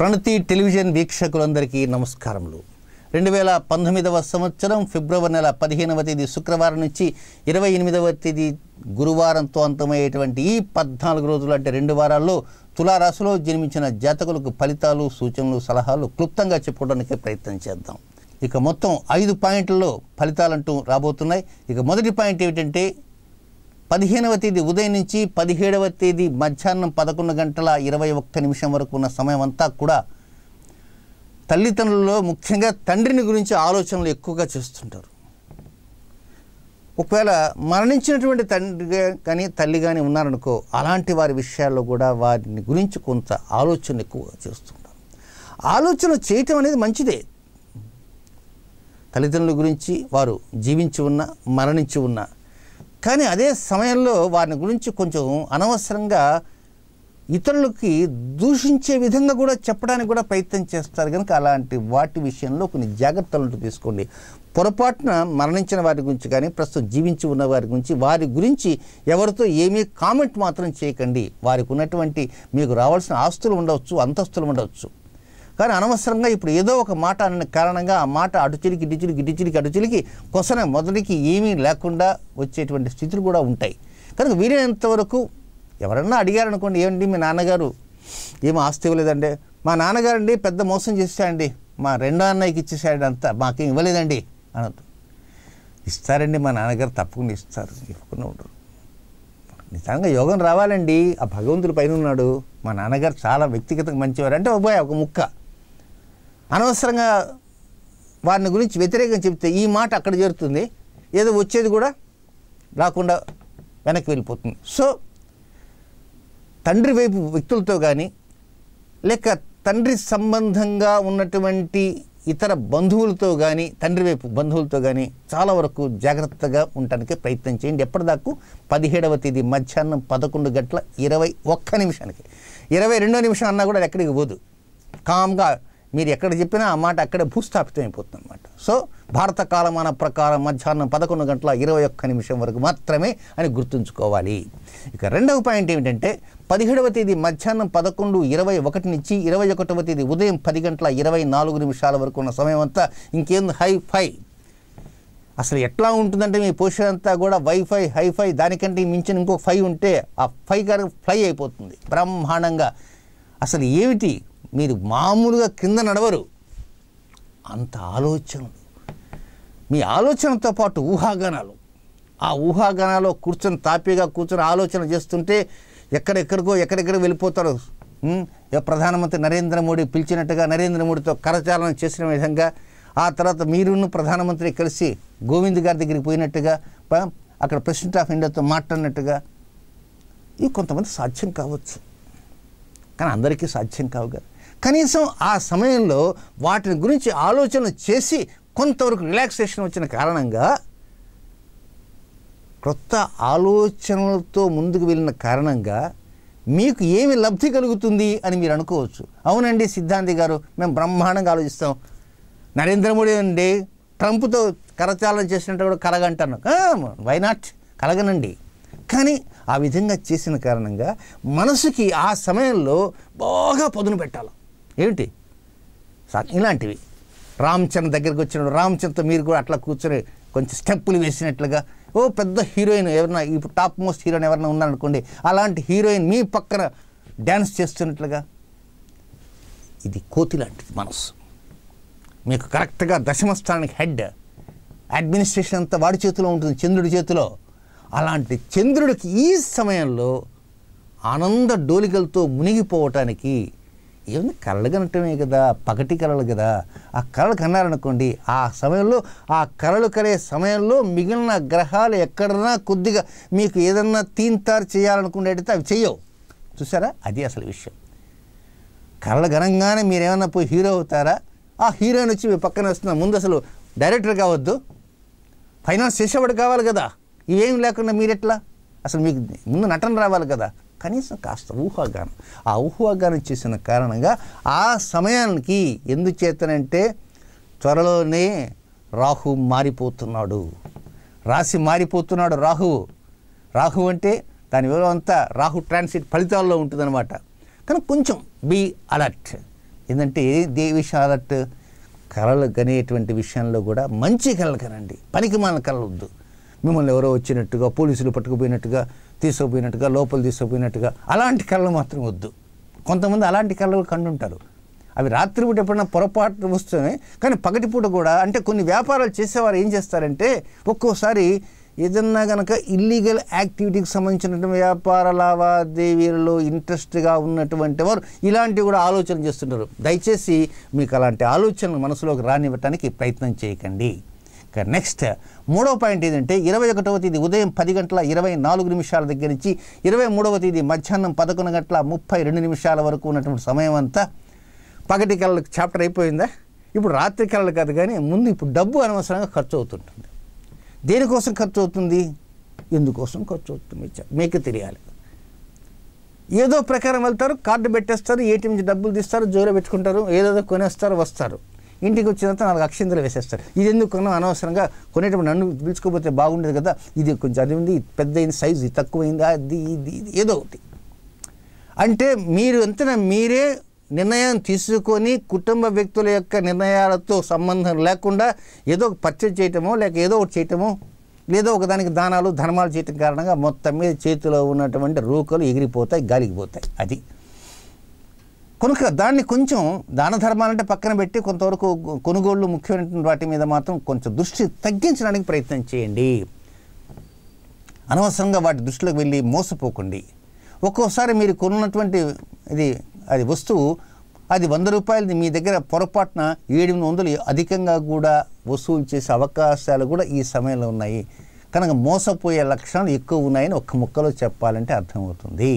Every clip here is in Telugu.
ప్రణతి టెలివిజన్ వీక్షకులందరికీ నమస్కారములు రెండు వేల పంతొమ్మిదవ సంవత్సరం ఫిబ్రవరి నెల పదిహేనవ తేదీ శుక్రవారం నుంచి ఇరవై ఎనిమిదవ తేదీ గురువారంతో అంతమయ్యేటువంటి ఈ పద్నాలుగు రోజులు అంటే రెండు వారాల్లో తులారాశిలో జన్మించిన జాతకులకు ఫలితాలు సూచనలు సలహాలు క్లుప్తంగా చెప్పుకోవడానికి ప్రయత్నం చేద్దాం ఇక మొత్తం ఐదు పాయింట్లలో ఫలితాలంటూ రాబోతున్నాయి ఇక మొదటి పాయింట్ ఏమిటంటే పదిహేనవ తేదీ ఉదయం నుంచి పదిహేడవ తేదీ మధ్యాహ్నం పదకొండు గంటల ఇరవై ఒక్క నిమిషం వరకు ఉన్న సమయం అంతా కూడా తల్లిదండ్రులలో ముఖ్యంగా తండ్రిని గురించి ఆలోచనలు ఎక్కువగా చేస్తుంటారు ఒకవేళ మరణించినటువంటి తండ్రి కానీ తల్లి కానీ ఉన్నారనుకో అలాంటి వారి విషయాల్లో కూడా వారిని గురించి కొంత ఆలోచన ఎక్కువగా చేస్తుంటారు ఆలోచన చేయటం అనేది మంచిదే తల్లిదండ్రుల గురించి వారు జీవించి ఉన్న మరణించి ఉన్నా కానీ అదే సమయంలో వారిని గురించి కొంచెం అనవసరంగా ఇతరులకి దూషించే విధంగా కూడా చెప్పడానికి కూడా ప్రయత్నం చేస్తారు కనుక అలాంటి వాటి విషయంలో కొన్ని జాగ్రత్తలను తీసుకోండి పొరపాటున మరణించిన వారి గురించి కానీ ప్రస్తుతం జీవించి ఉన్న వారి గురించి వారి గురించి ఎవరితో ఏమీ కామెంట్ మాత్రం చేయకండి వారికి ఉన్నటువంటి మీకు రావాల్సిన ఆస్తులు ఉండవచ్చు అంతస్తులు ఉండవచ్చు కానీ అనవసరంగా ఇప్పుడు ఏదో ఒక మాట అన్న కారణంగా ఆ మాట అటుచిలికి ఇటుచిలికి ఇటుచిలికి అటుచిలికి కొసన మొదటికి ఏమీ లేకుండా వచ్చేటువంటి స్థితులు కూడా ఉంటాయి కనుక వీలైనంత ఎవరన్నా ఎవరన్నా అడిగారనుకోండి ఏమండి మీ నాన్నగారు ఏం ఆస్తి ఇవ్వలేదండి మా నాన్నగారండి పెద్ద మోసం చేశాడండి మా రెండో అన్నయ్యకి ఇచ్చేసాడు అంతా మాకేం ఇవ్వలేదండి అనద్దు ఇస్తారండి మా నాన్నగారు తప్పకుండా ఇస్తారు ఇవ్వకుండా ఉండరు నిజంగా యోగం రావాలండి ఆ భగవంతుడి పైన ఉన్నాడు మా నాన్నగారు చాలా వ్యక్తిగతంగా మంచివారు అంటే ఒక ముక్క అనవసరంగా వారిని గురించి వ్యతిరేకం చెప్తే ఈ మాట అక్కడ జరుగుతుంది ఏదో వచ్చేది కూడా రాకుండా వెనక్కి వెళ్ళిపోతుంది సో తండ్రి వైపు వ్యక్తులతో కానీ లేక తండ్రి సంబంధంగా ఉన్నటువంటి ఇతర బంధువులతో కానీ తండ్రి వైపు బంధువులతో కానీ చాలా వరకు జాగ్రత్తగా ఉండటానికి ప్రయత్నం చేయండి ఎప్పటిదాకు పదిహేడవ తేదీ మధ్యాహ్నం పదకొండు గంటల ఇరవై ఒక్క నిమిషానికి ఇరవై రెండో నిమిషం అన్నా కూడా అది ఎక్కడికి పోదు కామ్గా మీరు ఎక్కడ చెప్పినా ఆ మాట అక్కడే భూస్థాపితం అయిపోతుంది అనమాట సో భారత కాలమాన ప్రకారం మధ్యాహ్నం పదకొండు గంటల ఇరవై ఒక్క నిమిషం వరకు మాత్రమే అని గుర్తుంచుకోవాలి ఇక రెండవ పాయింట్ ఏమిటంటే పదిహేడవ తేదీ మధ్యాహ్నం పదకొండు ఇరవై ఒకటి నుంచి ఇరవై ఒకటవ తేదీ ఉదయం పది గంటల ఇరవై నాలుగు నిమిషాల వరకు ఉన్న సమయం అంతా ఇంకేం హై ఫై అసలు ఎట్లా ఉంటుందంటే మీ పోషన్ అంతా కూడా వైఫై హైఫై దానికంటే మించిన ఇంకొక ఫై ఉంటే ఆ ఫై గారు ఫ్లై అయిపోతుంది బ్రహ్మాండంగా అసలు ఏమిటి మీరు మామూలుగా కింద నడవరు అంత ఆలోచనలు మీ ఆలోచనతో పాటు ఊహాగానాలు ఆ ఊహాగానాలో కూర్చొని తాపీగా కూర్చొని ఆలోచన చేస్తుంటే ఎక్కడెక్కడికో ఎక్కడెక్కడ వెళ్ళిపోతారు ప్రధానమంత్రి నరేంద్ర మోడీ పిలిచినట్టుగా నరేంద్ర మోడీతో కరచాలనం చేసిన విధంగా ఆ తర్వాత మీరును ప్రధానమంత్రి కలిసి గోవింద్ గారి దగ్గరికి పోయినట్టుగా అక్కడ ప్రెసిడెంట్ ఆఫ్ ఇండియాతో మాట్లాడినట్టుగా ఇవి కొంతమంది సాధ్యం కావచ్చు కానీ అందరికీ సాధ్యం కావు కదా కనీసం ఆ సమయంలో వాటిని గురించి ఆలోచన చేసి కొంతవరకు రిలాక్సేషన్ వచ్చిన కారణంగా క్రొత్త ఆలోచనలతో ముందుకు వెళ్ళిన కారణంగా మీకు ఏమి లబ్ధి కలుగుతుంది అని మీరు అనుకోవచ్చు అవునండి సిద్ధాంతి గారు మేము బ్రహ్మాండంగా ఆలోచిస్తాం నరేంద్ర మోడీ అండి ట్రంప్తో కరచాలన చేసినట్టు కూడా కలగంటాను వై నాట్ కలగనండి కానీ ఆ విధంగా చేసిన కారణంగా మనసుకి ఆ సమయంలో బాగా పదును పెట్టాలి ఏమిటి ఇలాంటివి రామ్చరణ్ దగ్గరికి వచ్చిన రామ్చరణ్తో మీరు కూడా అట్లా కూర్చొని కొంచెం స్టెప్పులు వేసినట్లుగా ఓ పెద్ద హీరోయిన్ ఎవరన్నా ఇప్పుడు టాప్ మోస్ట్ హీరోయిన్ ఎవరైనా ఉన్నారనుకోండి అలాంటి హీరోయిన్ మీ పక్కన డ్యాన్స్ చేస్తున్నట్లుగా ఇది కోతి లాంటిది మనస్సు మీకు కరెక్ట్గా దశమస్థానానికి హెడ్ అడ్మినిస్ట్రేషన్ అంతా వాడి చేతిలో ఉంటుంది చంద్రుడి చేతిలో అలాంటి చంద్రుడికి ఈ సమయంలో ఆనంద డోలికలతో మునిగిపోవటానికి ఏమైంది కనటమే కదా పగటి కళలు కదా ఆ కళలు కన్నారనుకోండి ఆ సమయంలో ఆ కళలు కరే సమయంలో మిగిలిన గ్రహాలు ఎక్కడన్నా కొద్దిగా మీకు ఏదన్నా తీన్తారు చేయాలనుకునేటైతే అవి చేయవు చూసారా అది అసలు విషయం కళలు ఘనంగానే మీరు ఏమన్నా పోయి హీరో అవుతారా ఆ హీరోయిన్ వచ్చి మీ పక్కన వస్తున్న ముందు అసలు డైరెక్టర్ కావద్దు ఫైనాన్స్ చేసేవాడు కావాలి కదా ఇవేం లేకుండా మీరెట్లా అసలు మీకు ముందు నటన రావాలి కదా కనీసం కాస్త ఊహాగానం ఆ ఊహాగానం చేసిన కారణంగా ఆ సమయానికి ఎందుచేతనంటే త్వరలోనే రాహు మారిపోతున్నాడు రాశి మారిపోతున్నాడు రాహు రాహు అంటే దాని వివరం అంతా రాహు ట్రాన్సిట్ ఫలితాల్లో ఉంటుందన్నమాట కానీ కొంచెం బీ అలర్ట్ ఏంటంటే ఏ విషయం అలర్ట్ కళలు కనేటువంటి విషయంలో కూడా మంచి కళలు కనండి పనికి మన వద్దు మిమ్మల్ని ఎవరో వచ్చినట్టుగా పోలీసులు పట్టుకుపోయినట్టుగా తీసుకుపోయినట్టుగా లోపల తీసుకుపోయినట్టుగా అలాంటి కళలు మాత్రం వద్దు కొంతమంది అలాంటి కళలు కండుంటారు అవి రాత్రిపూట ఎప్పుడైనా పొరపాటు వస్తున్నాయి కానీ పగటిపూట కూడా అంటే కొన్ని వ్యాపారాలు చేసేవారు ఏం చేస్తారంటే ఒక్కోసారి ఏదన్నా కనుక ఇల్లీగల్ యాక్టివిటీకి సంబంధించిన వ్యాపార లావాదేవీలలో ఇంట్రెస్ట్గా ఉన్నటువంటి వారు ఇలాంటివి కూడా ఆలోచన చేస్తుంటారు దయచేసి మీకు అలాంటి ఆలోచనలు మనసులోకి రానివ్వటానికి ప్రయత్నం చేయకండి ఇక నెక్స్ట్ మూడవ పాయింట్ ఏంటంటే ఇరవై ఒకటవ తేదీ ఉదయం పది గంటల ఇరవై నాలుగు నిమిషాల దగ్గర నుంచి ఇరవై మూడవ తేదీ మధ్యాహ్నం పదకొండు గంటల ముప్పై రెండు నిమిషాల వరకు ఉన్నటువంటి సమయం అంతా పగటి కళ్ళకు చాప్టర్ అయిపోయిందా ఇప్పుడు రాత్రి కళలు కాదు కానీ ముందు ఇప్పుడు డబ్బు అనవసరంగా ఖర్చు అవుతుంటుంది దేనికోసం ఖర్చు అవుతుంది ఎందుకోసం ఖర్చు అవుతుంది మీకు తెలియాలి ఏదో ప్రకారం వెళ్తారు కార్డు పెట్టేస్తారు ఏటీఎం నుంచి డబ్బులు తీస్తారు జోలో పెట్టుకుంటారు ఏదేదో కొనేస్తారు వస్తారు ఇంటికి వచ్చిన తర్వాత నాలుగు అక్షింతలు వేసేస్తారు ఇది ఎందుకు కొన్నాం అనవసరంగా కొనేటప్పుడు నన్ను పిలుచుకోపోతే బాగుండేది కదా ఇది కొంచెం చదివింది పెద్దయింది సైజు ఇది తక్కువైందా అది ఇది ఇది ఏదో ఒకటి అంటే మీరు అంతన మీరే నిర్ణయం తీసుకొని కుటుంబ వ్యక్తుల యొక్క నిర్ణయాలతో సంబంధం లేకుండా ఏదో ఒక పర్చేజ్ చేయటమో లేక ఏదో ఒకటి చేయటమో లేదో ఒకదానికి దానాలు ధర్మాలు చేయటం కారణంగా మొత్తం మీద చేతిలో ఉన్నటువంటి రూకలు ఎగిరిపోతాయి గాలికి పోతాయి అది కనుక దాన్ని కొంచెం దాన ధర్మాలంటే పక్కన పెట్టి కొంతవరకు కొనుగోళ్ళు ముఖ్యమైన వాటి మీద మాత్రం కొంచెం దృష్టి తగ్గించడానికి ప్రయత్నం చేయండి అనవసరంగా వాటి దృష్టిలోకి వెళ్ళి మోసపోకండి ఒక్కోసారి మీరు కొన్నటువంటి ఇది అది వస్తువు అది వంద రూపాయలది మీ దగ్గర పొరపాటున ఏడు వందలు అధికంగా కూడా వసూలు చేసే అవకాశాలు కూడా ఈ సమయంలో ఉన్నాయి కనుక మోసపోయే లక్షణాలు ఎక్కువ ఉన్నాయని ఒక్క ముక్కలో చెప్పాలంటే అర్థమవుతుంది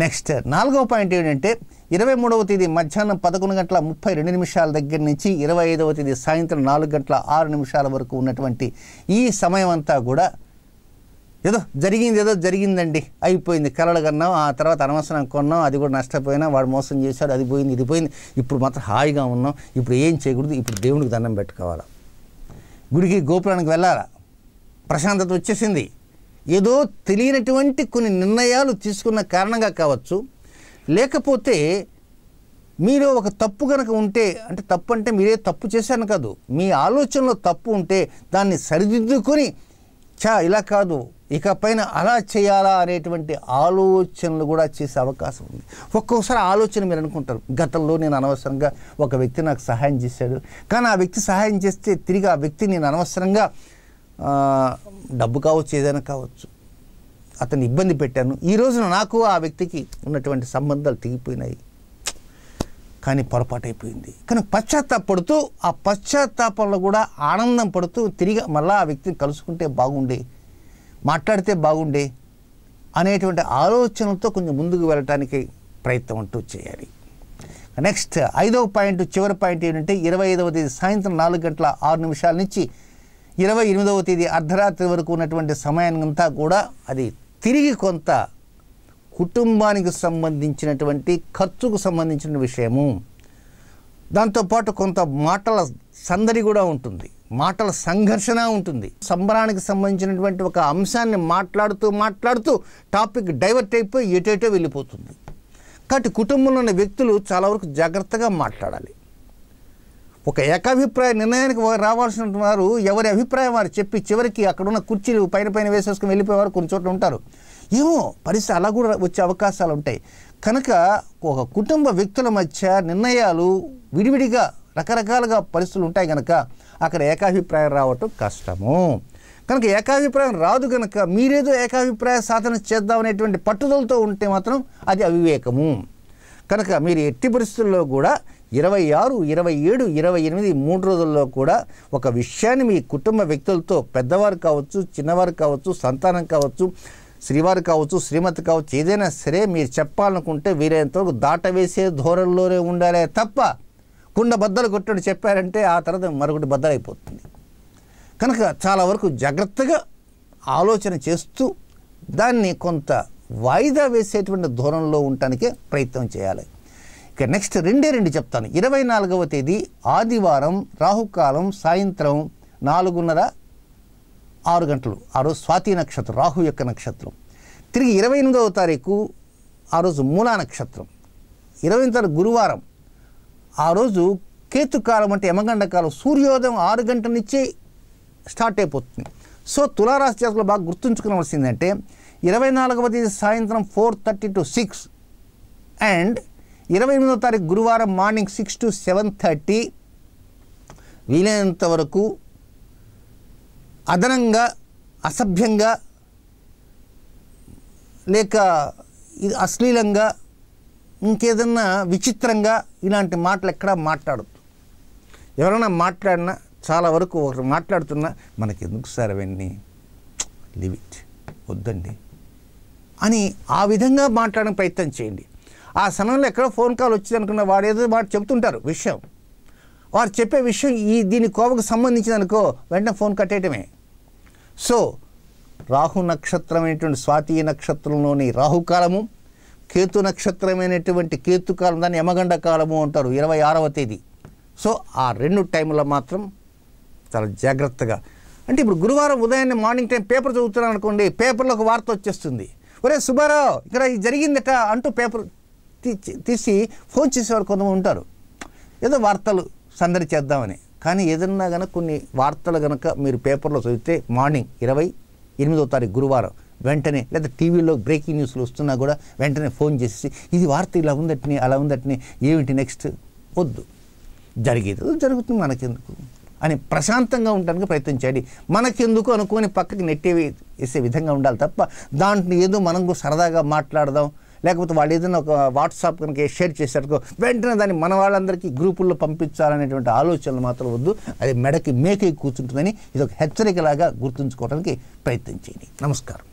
నెక్స్ట్ నాలుగవ పాయింట్ ఏంటంటే ఇరవై మూడవ తేదీ మధ్యాహ్నం పదకొండు గంటల ముప్పై రెండు నిమిషాల దగ్గర నుంచి ఇరవై ఐదవ తేదీ సాయంత్రం నాలుగు గంటల ఆరు నిమిషాల వరకు ఉన్నటువంటి ఈ సమయం అంతా కూడా ఏదో జరిగింది ఏదో జరిగిందండి అయిపోయింది కలలు కన్నాం ఆ తర్వాత అనవసరం కొన్నాం అది కూడా నష్టపోయినా వాడు మోసం చేశాడు అది పోయింది ఇది పోయింది ఇప్పుడు మాత్రం హాయిగా ఉన్నాం ఇప్పుడు ఏం చేయకూడదు ఇప్పుడు దేవునికి దండం పెట్టుకోవాలా గుడికి గోపురానికి వెళ్ళాలా ప్రశాంతత వచ్చేసింది ఏదో తెలియనటువంటి కొన్ని నిర్ణయాలు తీసుకున్న కారణంగా కావచ్చు లేకపోతే మీరు ఒక తప్పు కనుక ఉంటే అంటే తప్పు అంటే మీరే తప్పు చేశాను కాదు మీ ఆలోచనలో తప్పు ఉంటే దాన్ని సరిదిద్దుకొని చా ఇలా కాదు ఇక పైన అలా చేయాలా అనేటువంటి ఆలోచనలు కూడా చేసే అవకాశం ఉంది ఒక్కొక్కసారి ఆలోచన మీరు అనుకుంటారు గతంలో నేను అనవసరంగా ఒక వ్యక్తి నాకు సహాయం చేశాడు కానీ ఆ వ్యక్తి సహాయం చేస్తే తిరిగి ఆ వ్యక్తి నేను అనవసరంగా డబ్బు కావచ్చు ఏదైనా కావచ్చు అతన్ని ఇబ్బంది పెట్టాను ఈ రోజున నాకు ఆ వ్యక్తికి ఉన్నటువంటి సంబంధాలు తెగిపోయినాయి కానీ పొరపాటైపోయింది కానీ పశ్చాత్తాపడుతూ ఆ పశ్చాత్తాపంలో కూడా ఆనందం పడుతూ తిరిగి మళ్ళీ ఆ వ్యక్తిని కలుసుకుంటే బాగుండే మాట్లాడితే బాగుండే అనేటువంటి ఆలోచనలతో కొంచెం ముందుకు వెళ్ళటానికి ప్రయత్నం అంటూ చేయాలి నెక్స్ట్ ఐదవ పాయింట్ చివరి పాయింట్ ఏంటంటే ఇరవై ఐదవ తేదీ సాయంత్రం నాలుగు గంటల ఆరు నిమిషాల నుంచి ఇరవై ఎనిమిదవ తేదీ అర్ధరాత్రి వరకు ఉన్నటువంటి సమయాన్నంతా కూడా అది తిరిగి కొంత కుటుంబానికి సంబంధించినటువంటి ఖర్చుకు సంబంధించిన విషయము దాంతోపాటు కొంత మాటల సందడి కూడా ఉంటుంది మాటల సంఘర్షణ ఉంటుంది సంబరానికి సంబంధించినటువంటి ఒక అంశాన్ని మాట్లాడుతూ మాట్లాడుతూ టాపిక్ డైవర్ట్ అయిపోయి ఎటేటో వెళ్ళిపోతుంది కాబట్టి కుటుంబంలో ఉన్న వ్యక్తులు చాలా వరకు జాగ్రత్తగా మాట్లాడాలి ఒక ఏకాభిప్రాయ నిర్ణయానికి రావాల్సిన వారు ఎవరి అభిప్రాయం వారు చెప్పి చివరికి అక్కడున్న కుర్చీలు పైన పైన వేసేసుకుని వెళ్ళిపోయేవారు కొన్ని చోట్ల ఉంటారు ఏమో పరిస్థితి అలా కూడా వచ్చే అవకాశాలు ఉంటాయి కనుక ఒక కుటుంబ వ్యక్తుల మధ్య నిర్ణయాలు విడివిడిగా రకరకాలుగా పరిస్థితులు ఉంటాయి కనుక అక్కడ ఏకాభిప్రాయం రావటం కష్టము కనుక ఏకాభిప్రాయం రాదు కనుక మీరేదో ఏకాభిప్రాయ సాధన చేద్దామనేటువంటి పట్టుదలతో ఉంటే మాత్రం అది అవివేకము కనుక మీరు ఎట్టి పరిస్థితుల్లో కూడా ఇరవై ఆరు ఇరవై ఏడు ఇరవై ఎనిమిది మూడు రోజుల్లో కూడా ఒక విషయాన్ని మీ కుటుంబ వ్యక్తులతో పెద్దవారు కావచ్చు చిన్నవారు కావచ్చు సంతానం కావచ్చు శ్రీవారు కావచ్చు శ్రీమతి కావచ్చు ఏదైనా సరే మీరు చెప్పాలనుకుంటే వీరైనంతవరకు దాటవేసే ధోరణిలోనే ఉండాలే తప్ప కుండ బద్దలు కొట్టడం చెప్పారంటే ఆ తర్వాత మరొకటి బద్దలైపోతుంది కనుక చాలా వరకు జాగ్రత్తగా ఆలోచన చేస్తూ దాన్ని కొంత వాయిదా వేసేటువంటి ధోరణిలో ఉండటానికే ప్రయత్నం చేయాలి ఇక నెక్స్ట్ రెండే రెండు చెప్తాను ఇరవై నాలుగవ తేదీ ఆదివారం రాహుకాలం సాయంత్రం నాలుగున్నర ఆరు గంటలు ఆ రోజు స్వాతి నక్షత్రం రాహు యొక్క నక్షత్రం తిరిగి ఇరవై ఎనిమిదవ తారీఖు ఆ రోజు మూలా నక్షత్రం ఇరవై తారీఖు గురువారం ఆ రోజు కేతుకాలం అంటే యమగండ కాలం సూర్యోదయం ఆరు గంటల నుంచే స్టార్ట్ అయిపోతుంది సో తులారాశి జాతకులు బాగా గుర్తుంచుకోవాల్సిందంటే ఇరవై నాలుగవ తేదీ సాయంత్రం four thirty to six and ఇరవై ఎనిమిదో తారీఖు గురువారం morning six to seven thirty వీలైనంత వరకు అదనంగా అసభ్యంగా లేక ఇది అశ్లీలంగా ఇంకేదన్నా విచిత్రంగా ఇలాంటి మాటలు ఎక్కడా మాట్లాడద్దు ఎవరైనా మాట్లాడినా చాలా వరకు ఒకరు మాట్లాడుతున్నా మనకి ఎందుకు సార్ అవన్నీ లివిట్ వద్దండి అని ఆ విధంగా మాట్లాడడం ప్రయత్నం చేయండి ఆ సమయంలో ఎక్కడో ఫోన్ కాల్ వచ్చింది అనుకున్న వాడు ఏదో వాడు చెప్తుంటారు విషయం వారు చెప్పే విషయం ఈ దీని కోవకు సంబంధించింది అనుకో వెంటనే ఫోన్ కట్టేయటమే సో రాహు నక్షత్రం అయినటువంటి స్వాతి నక్షత్రంలోని రాహుకాలము కేతు నక్షత్రమైనటువంటి కేతుకాలం దాన్ని యమగండ కాలము అంటారు ఇరవై ఆరవ తేదీ సో ఆ రెండు టైంలో మాత్రం చాలా జాగ్రత్తగా అంటే ఇప్పుడు గురువారం ఉదయాన్నే మార్నింగ్ టైం పేపర్ చదువుతున్నాను అనుకోండి పేపర్లో ఒక వార్త వచ్చేస్తుంది ఒరే సుబ్బారావు ఇక్కడ జరిగిందట అంటూ పేపర్ తీసి ఫోన్ చేసేవారు కొంతమంది ఉంటారు ఏదో వార్తలు సందడి చేద్దామని కానీ ఏదన్నా కనుక కొన్ని వార్తలు కనుక మీరు పేపర్లో చదివితే మార్నింగ్ ఇరవై ఎనిమిదో తారీఖు గురువారం వెంటనే లేదా టీవీలో బ్రేకింగ్ న్యూస్లు వస్తున్నా కూడా వెంటనే ఫోన్ చేసి ఇది వార్త ఇలా ఉందటిని అలా ఉందటిని ఏమిటి నెక్స్ట్ వద్దు జరిగేది జరుగుతుంది మనకెందుకు అని ప్రశాంతంగా ఉండడానికి ప్రయత్నం చేయండి మనకెందుకు అనుకోని పక్కకి నెట్టేవి వేసే విధంగా ఉండాలి తప్ప దాంట్లో ఏదో మనం సరదాగా మాట్లాడదాం లేకపోతే వాళ్ళు ఏదైనా ఒక వాట్సాప్ కనుక షేర్ చేశారు వెంటనే దాన్ని మన వాళ్ళందరికీ గ్రూపుల్లో పంపించాలనేటువంటి ఆలోచనలు మాత్రం వద్దు అది మెడకి మేకై కూర్చుంటుందని ఇది ఒక హెచ్చరికలాగా గుర్తుంచుకోవడానికి ప్రయత్నం చేయండి నమస్కారం